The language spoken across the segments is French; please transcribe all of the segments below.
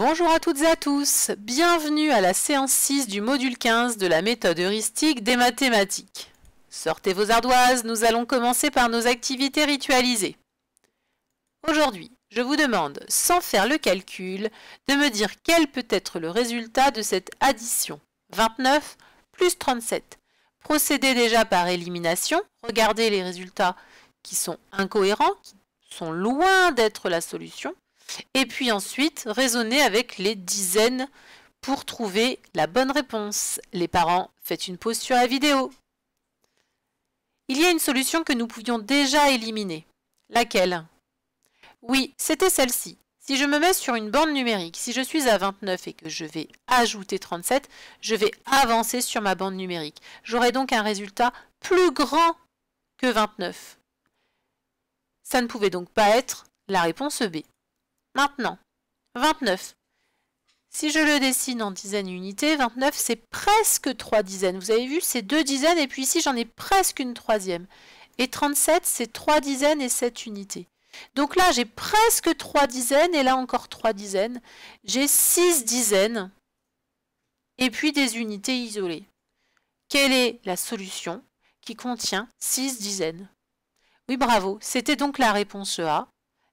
Bonjour à toutes et à tous, bienvenue à la séance 6 du module 15 de la méthode heuristique des mathématiques. Sortez vos ardoises, nous allons commencer par nos activités ritualisées. Aujourd'hui, je vous demande, sans faire le calcul, de me dire quel peut être le résultat de cette addition. 29 plus 37. Procédez déjà par élimination, regardez les résultats qui sont incohérents, qui sont loin d'être la solution. Et puis ensuite, raisonner avec les dizaines pour trouver la bonne réponse. Les parents, faites une pause sur la vidéo. Il y a une solution que nous pouvions déjà éliminer. Laquelle Oui, c'était celle-ci. Si je me mets sur une bande numérique, si je suis à 29 et que je vais ajouter 37, je vais avancer sur ma bande numérique. J'aurai donc un résultat plus grand que 29. Ça ne pouvait donc pas être la réponse B maintenant. 29. Si je le dessine en dizaines unités, 29 c'est presque 3 dizaines. Vous avez vu, c'est 2 dizaines et puis ici j'en ai presque une troisième. Et 37 c'est 3 dizaines et 7 unités. Donc là j'ai presque 3 dizaines et là encore 3 dizaines. J'ai 6 dizaines et puis des unités isolées. Quelle est la solution qui contient 6 dizaines Oui bravo, c'était donc la réponse e A.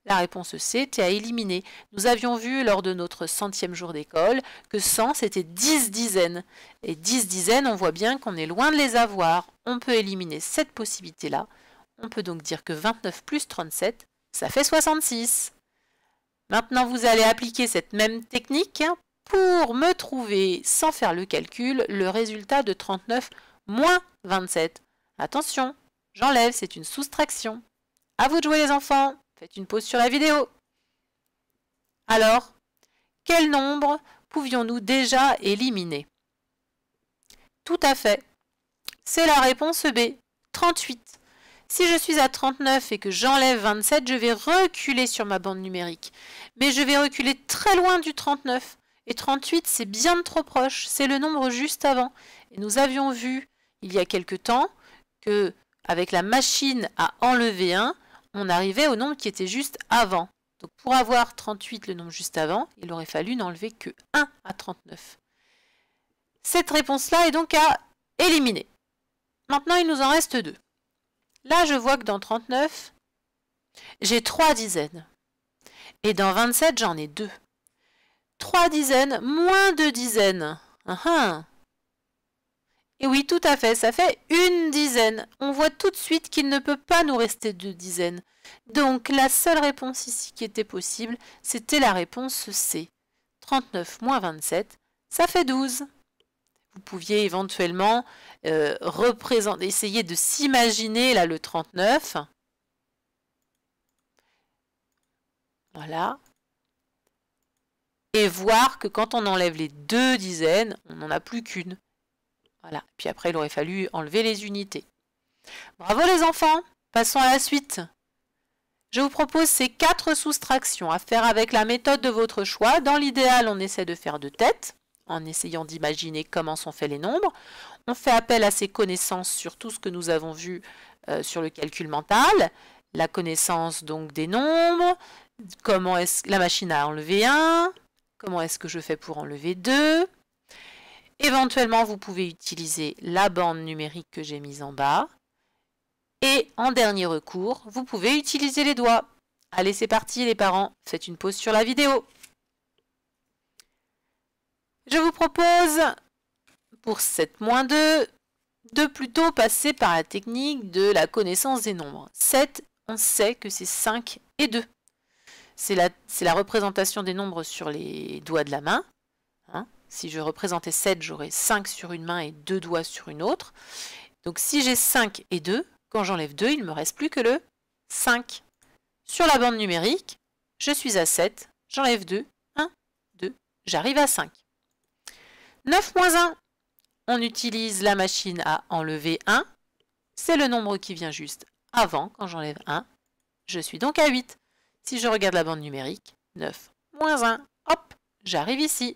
La réponse C était à éliminer. Nous avions vu lors de notre centième jour d'école que 100 c'était 10 dizaines. Et 10 dizaines, on voit bien qu'on est loin de les avoir. On peut éliminer cette possibilité-là. On peut donc dire que 29 plus 37, ça fait 66. Maintenant, vous allez appliquer cette même technique pour me trouver, sans faire le calcul, le résultat de 39 moins 27. Attention, j'enlève, c'est une soustraction. À vous de jouer les enfants Faites une pause sur la vidéo. Alors, quel nombre pouvions-nous déjà éliminer Tout à fait. C'est la réponse B, 38. Si je suis à 39 et que j'enlève 27, je vais reculer sur ma bande numérique. Mais je vais reculer très loin du 39. Et 38, c'est bien trop proche, c'est le nombre juste avant. Et nous avions vu, il y a quelque temps, que avec la machine à enlever 1, on arrivait au nombre qui était juste avant. Donc pour avoir 38, le nombre juste avant, il aurait fallu n'enlever que 1 à 39. Cette réponse-là est donc à éliminer. Maintenant, il nous en reste 2. Là, je vois que dans 39, j'ai 3 dizaines. Et dans 27, j'en ai 2. 3 dizaines moins 2 dizaines. Ah, ah. Et oui, tout à fait, ça fait une dizaine. On voit tout de suite qu'il ne peut pas nous rester deux dizaines. Donc la seule réponse ici qui était possible, c'était la réponse C. 39 moins 27, ça fait 12. Vous pouviez éventuellement euh, essayer de s'imaginer là le 39. Voilà. Et voir que quand on enlève les deux dizaines, on n'en a plus qu'une. Voilà. Puis après, il aurait fallu enlever les unités. Bravo les enfants Passons à la suite. Je vous propose ces quatre soustractions à faire avec la méthode de votre choix. Dans l'idéal, on essaie de faire de tête, en essayant d'imaginer comment sont faits les nombres. On fait appel à ces connaissances sur tout ce que nous avons vu euh, sur le calcul mental, la connaissance donc des nombres, comment est-ce la machine a enlevé 1, comment est-ce que je fais pour enlever 2, Éventuellement, vous pouvez utiliser la bande numérique que j'ai mise en bas. Et en dernier recours, vous pouvez utiliser les doigts. Allez, c'est parti les parents, faites une pause sur la vidéo. Je vous propose, pour 7 moins 2, de plutôt passer par la technique de la connaissance des nombres. 7, on sait que c'est 5 et 2. C'est la représentation des nombres sur les doigts de la main. Si je représentais 7, j'aurais 5 sur une main et 2 doigts sur une autre. Donc si j'ai 5 et 2, quand j'enlève 2, il ne me reste plus que le 5. Sur la bande numérique, je suis à 7, j'enlève 2, 1, 2, j'arrive à 5. 9 moins 1, on utilise la machine à enlever 1. C'est le nombre qui vient juste avant, quand j'enlève 1. Je suis donc à 8. Si je regarde la bande numérique, 9 moins 1, hop, j'arrive ici.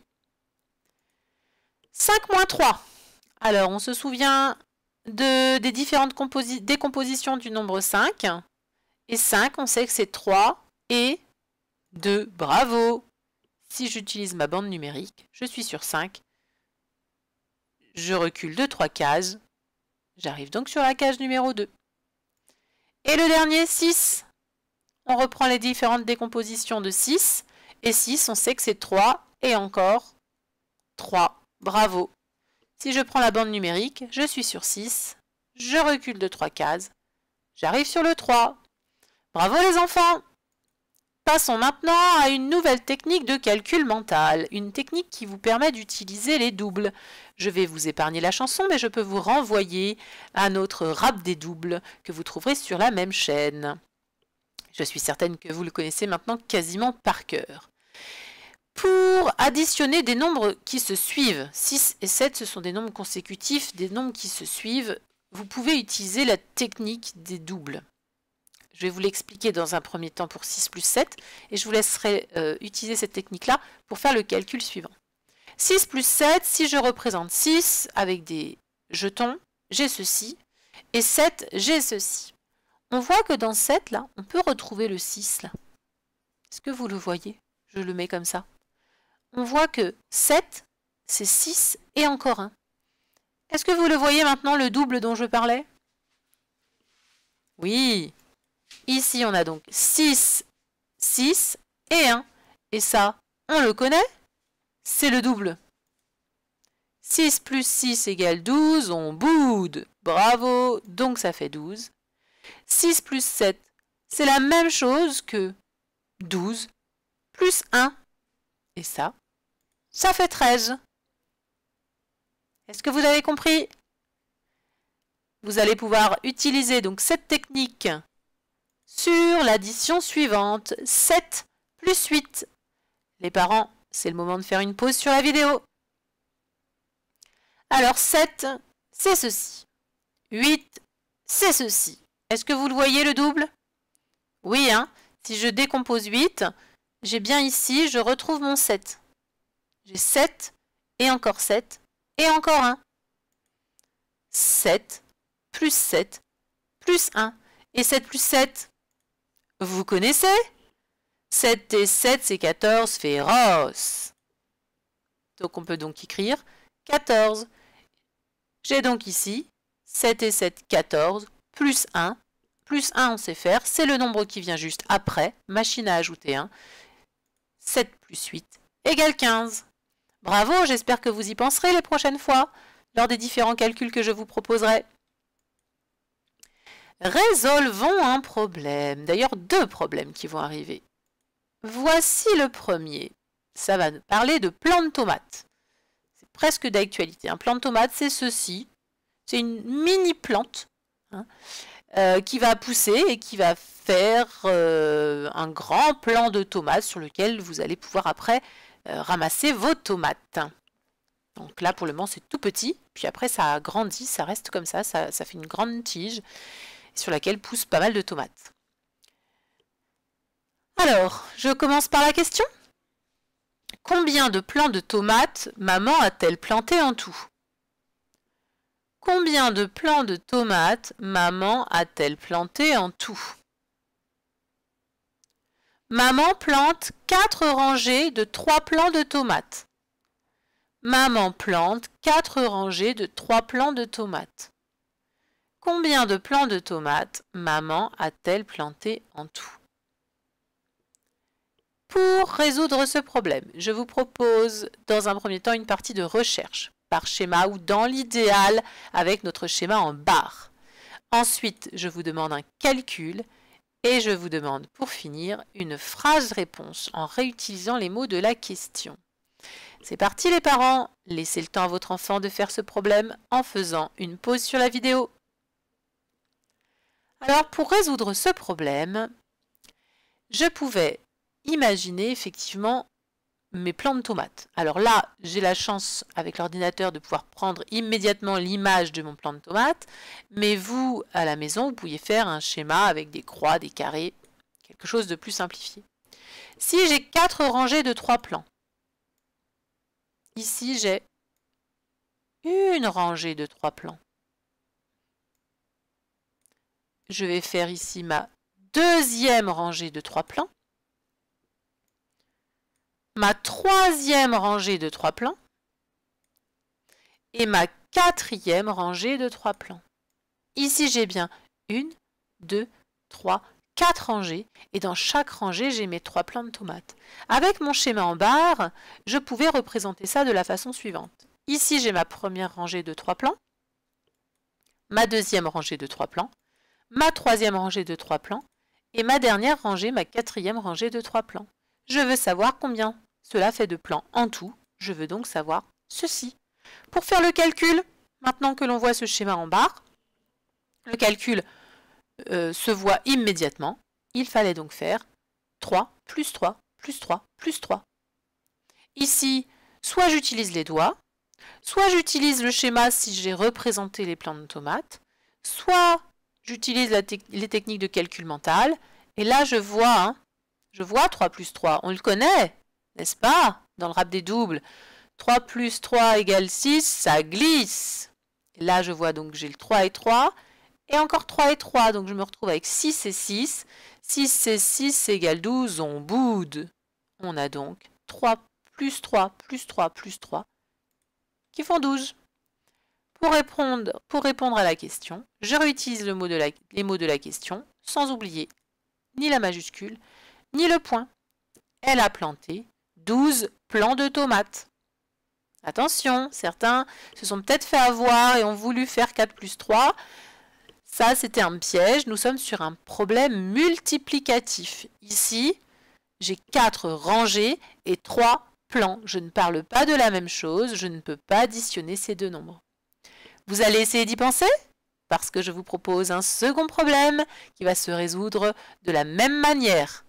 5 moins 3. Alors, on se souvient de, des différentes décompositions du nombre 5. Et 5, on sait que c'est 3 et 2. Bravo Si j'utilise ma bande numérique, je suis sur 5. Je recule de 3 cases. J'arrive donc sur la case numéro 2. Et le dernier, 6. On reprend les différentes décompositions de 6. Et 6, on sait que c'est 3 et encore 3. Bravo Si je prends la bande numérique, je suis sur 6, je recule de 3 cases, j'arrive sur le 3. Bravo les enfants Passons maintenant à une nouvelle technique de calcul mental, une technique qui vous permet d'utiliser les doubles. Je vais vous épargner la chanson, mais je peux vous renvoyer à notre rap des doubles que vous trouverez sur la même chaîne. Je suis certaine que vous le connaissez maintenant quasiment par cœur pour additionner des nombres qui se suivent. 6 et 7, ce sont des nombres consécutifs, des nombres qui se suivent. Vous pouvez utiliser la technique des doubles. Je vais vous l'expliquer dans un premier temps pour 6 plus 7, et je vous laisserai euh, utiliser cette technique-là pour faire le calcul suivant. 6 plus 7, si je représente 6 avec des jetons, j'ai ceci, et 7, j'ai ceci. On voit que dans 7, là, on peut retrouver le 6, Est-ce que vous le voyez Je le mets comme ça on voit que 7, c'est 6 et encore 1. Est-ce que vous le voyez maintenant, le double dont je parlais Oui Ici, on a donc 6, 6 et 1. Et ça, on le connaît C'est le double. 6 plus 6 égale 12, on boude. Bravo, donc ça fait 12. 6 plus 7, c'est la même chose que 12 plus 1. Et ça, ça fait 13. Est-ce que vous avez compris Vous allez pouvoir utiliser donc cette technique sur l'addition suivante, 7 plus 8. Les parents, c'est le moment de faire une pause sur la vidéo. Alors 7, c'est ceci. 8, c'est ceci. Est-ce que vous le voyez le double Oui, hein Si je décompose 8, j'ai bien ici, je retrouve mon 7. J'ai 7 et encore 7 et encore 1. 7 plus 7 plus 1. Et 7 plus 7, vous connaissez 7 et 7, c'est 14, féroce. Donc on peut donc écrire 14. J'ai donc ici 7 et 7, 14, plus 1. Plus 1, on sait faire, c'est le nombre qui vient juste après, machine à ajouter 1. 7 plus 8 égale 15. Bravo, j'espère que vous y penserez les prochaines fois, lors des différents calculs que je vous proposerai. Résolvons un problème, d'ailleurs deux problèmes qui vont arriver. Voici le premier. Ça va nous parler de plantes de tomates. C'est presque d'actualité. Un plant de tomate, c'est ceci. C'est une mini plante hein, euh, qui va pousser et qui va faire euh, un grand plan de tomates sur lequel vous allez pouvoir après euh, ramasser vos tomates. Donc là, pour le moment, c'est tout petit. Puis après, ça grandit, ça reste comme ça, ça, ça, fait une grande tige sur laquelle poussent pas mal de tomates. Alors, je commence par la question. Combien de plants de tomates maman a-t-elle planté en tout Combien de plants de tomates maman a-t-elle planté en tout Maman plante 4 rangées de 3 plants de tomates. Maman plante quatre rangées de trois plants de tomates. Combien de plants de tomates maman a-t-elle planté en tout Pour résoudre ce problème, je vous propose dans un premier temps une partie de recherche par schéma ou dans l'idéal avec notre schéma en barre. Ensuite, je vous demande un calcul et je vous demande pour finir une phrase réponse en réutilisant les mots de la question. C'est parti les parents, laissez le temps à votre enfant de faire ce problème en faisant une pause sur la vidéo. Alors pour résoudre ce problème, je pouvais imaginer effectivement mes plans de tomates. Alors là, j'ai la chance avec l'ordinateur de pouvoir prendre immédiatement l'image de mon plan de tomates, mais vous, à la maison, vous pouvez faire un schéma avec des croix, des carrés, quelque chose de plus simplifié. Si j'ai quatre rangées de trois plans, ici j'ai une rangée de trois plans. Je vais faire ici ma deuxième rangée de trois plans ma troisième rangée de trois plans et ma quatrième rangée de trois plans. Ici, j'ai bien une, deux, trois, quatre rangées et dans chaque rangée, j'ai mes trois plans de tomates. Avec mon schéma en barre, je pouvais représenter ça de la façon suivante. Ici, j'ai ma première rangée de trois plans, ma deuxième rangée de trois plans, ma troisième rangée de trois plans et ma dernière rangée, ma quatrième rangée de trois plans. Je veux savoir combien cela fait deux plans en tout. Je veux donc savoir ceci. Pour faire le calcul, maintenant que l'on voit ce schéma en barre, le calcul euh, se voit immédiatement. Il fallait donc faire 3 plus 3 plus 3 plus 3. Ici, soit j'utilise les doigts, soit j'utilise le schéma si j'ai représenté les plans de tomates, soit j'utilise les techniques de calcul mental, et là je vois, hein, je vois 3 plus 3, on le connaît, n'est-ce pas Dans le rap des doubles. 3 plus 3 égale 6, ça glisse. Là, je vois donc j'ai le 3 et 3. Et encore 3 et 3, donc je me retrouve avec 6 et 6. 6 et 6 égale 12, on boude. On a donc 3 plus 3 plus 3 plus 3 qui font 12. Pour répondre, pour répondre à la question, je réutilise le mot de les mots de la question sans oublier ni la majuscule ni le point. Elle a planté, 12 plans de tomates. Attention, certains se sont peut-être fait avoir et ont voulu faire 4 plus 3. Ça, c'était un piège. Nous sommes sur un problème multiplicatif. Ici, j'ai 4 rangées et 3 plans. Je ne parle pas de la même chose. Je ne peux pas additionner ces deux nombres. Vous allez essayer d'y penser parce que je vous propose un second problème qui va se résoudre de la même manière.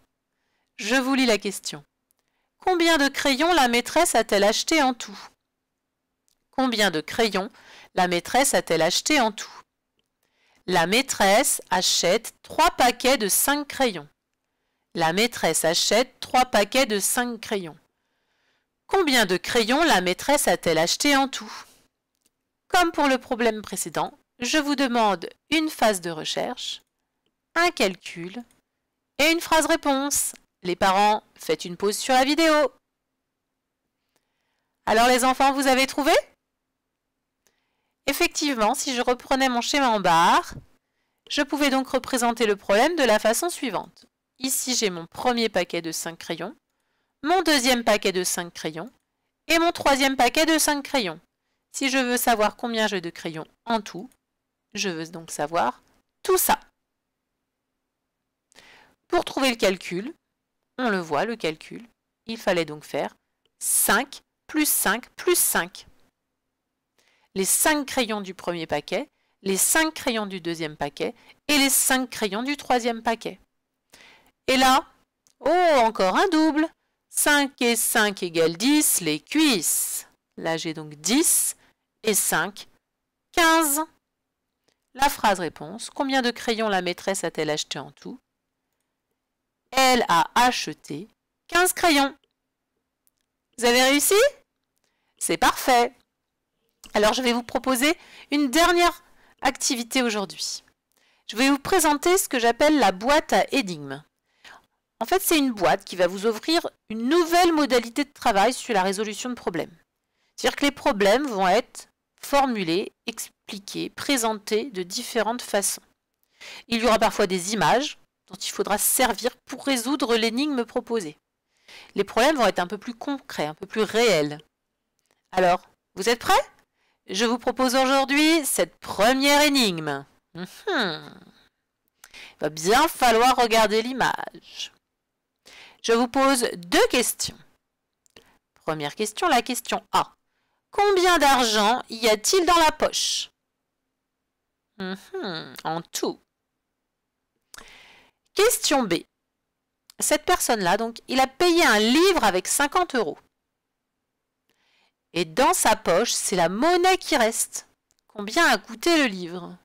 Je vous lis la question. Combien de crayons la maîtresse a-t-elle acheté en tout Combien de crayons la maîtresse a-t-elle acheté en tout La maîtresse achète trois paquets de cinq crayons. La maîtresse achète trois paquets de cinq crayons. Combien de crayons la maîtresse a-t-elle acheté en tout Comme pour le problème précédent, je vous demande une phase de recherche, un calcul et une phrase réponse les parents, faites une pause sur la vidéo. Alors les enfants, vous avez trouvé Effectivement, si je reprenais mon schéma en barre, je pouvais donc représenter le problème de la façon suivante. Ici, j'ai mon premier paquet de 5 crayons, mon deuxième paquet de 5 crayons et mon troisième paquet de 5 crayons. Si je veux savoir combien j'ai de crayons en tout, je veux donc savoir tout ça. Pour trouver le calcul, on le voit, le calcul. Il fallait donc faire 5 plus 5 plus 5. Les 5 crayons du premier paquet, les 5 crayons du deuxième paquet et les 5 crayons du troisième paquet. Et là, oh, encore un double 5 et 5 égale 10, les cuisses. Là, j'ai donc 10 et 5, 15. La phrase réponse, combien de crayons la maîtresse a-t-elle acheté en tout elle a acheté 15 crayons. Vous avez réussi C'est parfait. Alors je vais vous proposer une dernière activité aujourd'hui. Je vais vous présenter ce que j'appelle la boîte à énigmes. En fait, c'est une boîte qui va vous offrir une nouvelle modalité de travail sur la résolution de problèmes. C'est-à-dire que les problèmes vont être formulés, expliqués, présentés de différentes façons. Il y aura parfois des images, dont il faudra servir pour résoudre l'énigme proposée. Les problèmes vont être un peu plus concrets, un peu plus réels. Alors, vous êtes prêts Je vous propose aujourd'hui cette première énigme. Il mhm. va bien falloir regarder l'image. Je vous pose deux questions. Première question, la question A. Combien d'argent y a-t-il dans la poche mhm, En tout. Question B. Cette personne-là, donc, il a payé un livre avec 50 euros. Et dans sa poche, c'est la monnaie qui reste. Combien a coûté le livre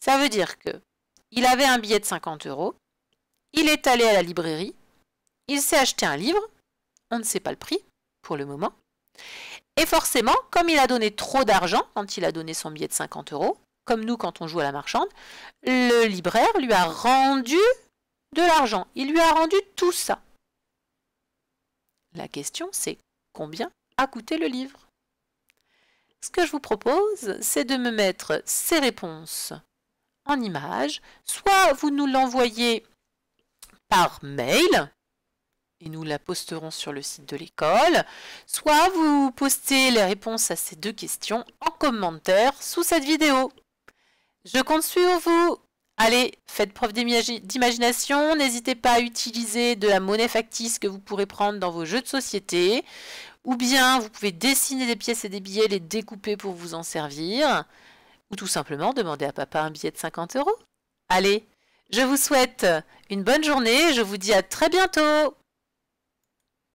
Ça veut dire que il avait un billet de 50 euros, il est allé à la librairie, il s'est acheté un livre, on ne sait pas le prix pour le moment, et forcément, comme il a donné trop d'argent quand il a donné son billet de 50 euros, comme nous quand on joue à la marchande, le libraire lui a rendu de l'argent. Il lui a rendu tout ça. La question, c'est combien a coûté le livre Ce que je vous propose, c'est de me mettre ces réponses en images. Soit vous nous l'envoyez par mail, et nous la posterons sur le site de l'école, soit vous postez les réponses à ces deux questions en commentaire sous cette vidéo. Je compte sur vous. Allez, faites preuve d'imagination. N'hésitez pas à utiliser de la monnaie factice que vous pourrez prendre dans vos jeux de société. Ou bien vous pouvez dessiner des pièces et des billets, les découper pour vous en servir. Ou tout simplement demander à papa un billet de 50 euros. Allez, je vous souhaite une bonne journée. Je vous dis à très bientôt.